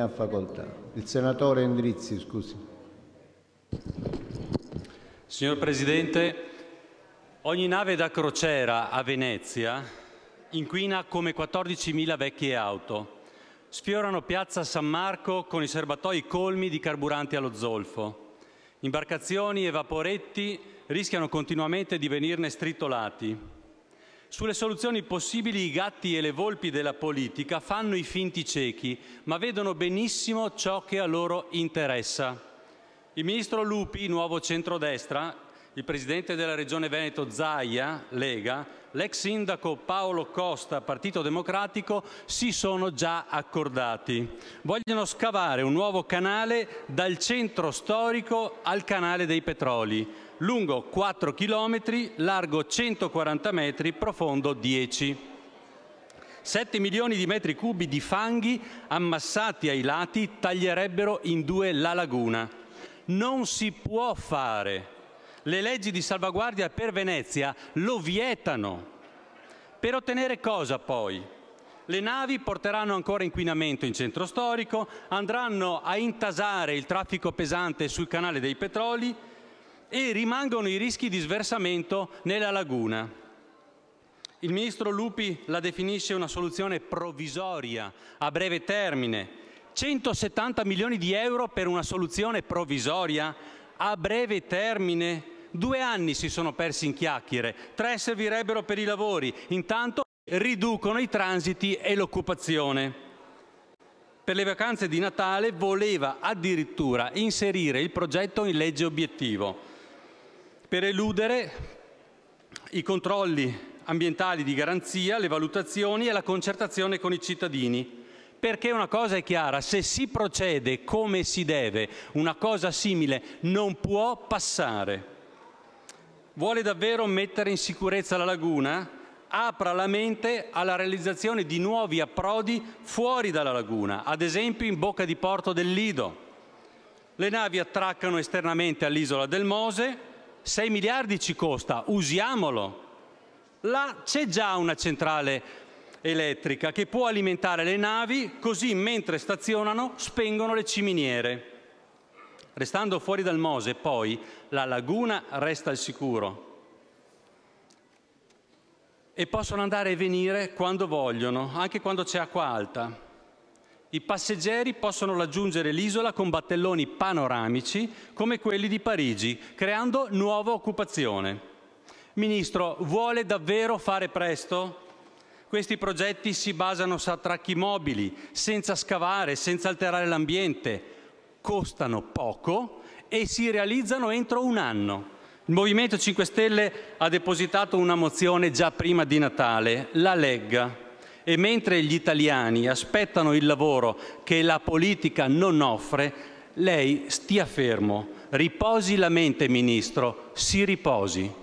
ha facoltà. Il senatore Endrizzi, scusi. Signor Presidente, ogni nave da crociera a Venezia inquina come 14.000 vecchie auto. Sfiorano piazza San Marco con i serbatoi colmi di carburanti allo zolfo. Imbarcazioni e vaporetti rischiano continuamente di venirne stritolati. Sulle soluzioni possibili i gatti e le volpi della politica fanno i finti ciechi, ma vedono benissimo ciò che a loro interessa. Il ministro Lupi, nuovo centrodestra, il presidente della Regione Veneto Zaia, Lega, l'ex sindaco Paolo Costa, Partito Democratico, si sono già accordati. Vogliono scavare un nuovo canale dal centro storico al canale dei petroli lungo 4 chilometri, largo 140 metri, profondo 10. 7 milioni di metri cubi di fanghi ammassati ai lati taglierebbero in due la laguna. Non si può fare. Le leggi di salvaguardia per Venezia lo vietano. Per ottenere cosa poi? Le navi porteranno ancora inquinamento in centro storico, andranno a intasare il traffico pesante sul canale dei petroli, e rimangono i rischi di sversamento nella laguna. Il ministro Lupi la definisce una soluzione provvisoria, a breve termine. 170 milioni di euro per una soluzione provvisoria, a breve termine. Due anni si sono persi in chiacchiere, tre servirebbero per i lavori. Intanto riducono i transiti e l'occupazione. Per le vacanze di Natale voleva addirittura inserire il progetto in legge obiettivo per eludere i controlli ambientali di garanzia, le valutazioni e la concertazione con i cittadini. Perché una cosa è chiara, se si procede come si deve, una cosa simile non può passare. Vuole davvero mettere in sicurezza la laguna? Apra la mente alla realizzazione di nuovi approdi fuori dalla laguna, ad esempio in bocca di porto del Lido. Le navi attraccano esternamente all'isola del Mose, 6 miliardi ci costa, usiamolo. Là c'è già una centrale elettrica che può alimentare le navi così mentre stazionano spengono le ciminiere. Restando fuori dal Mose, poi, la laguna resta al sicuro e possono andare e venire quando vogliono, anche quando c'è acqua alta. I passeggeri possono raggiungere l'isola con battelloni panoramici come quelli di Parigi, creando nuova occupazione. Ministro, vuole davvero fare presto? Questi progetti si basano su attracchi mobili, senza scavare, senza alterare l'ambiente, costano poco e si realizzano entro un anno. Il Movimento 5 Stelle ha depositato una mozione già prima di Natale, la legga e mentre gli italiani aspettano il lavoro che la politica non offre, lei stia fermo, riposi la mente, Ministro, si riposi.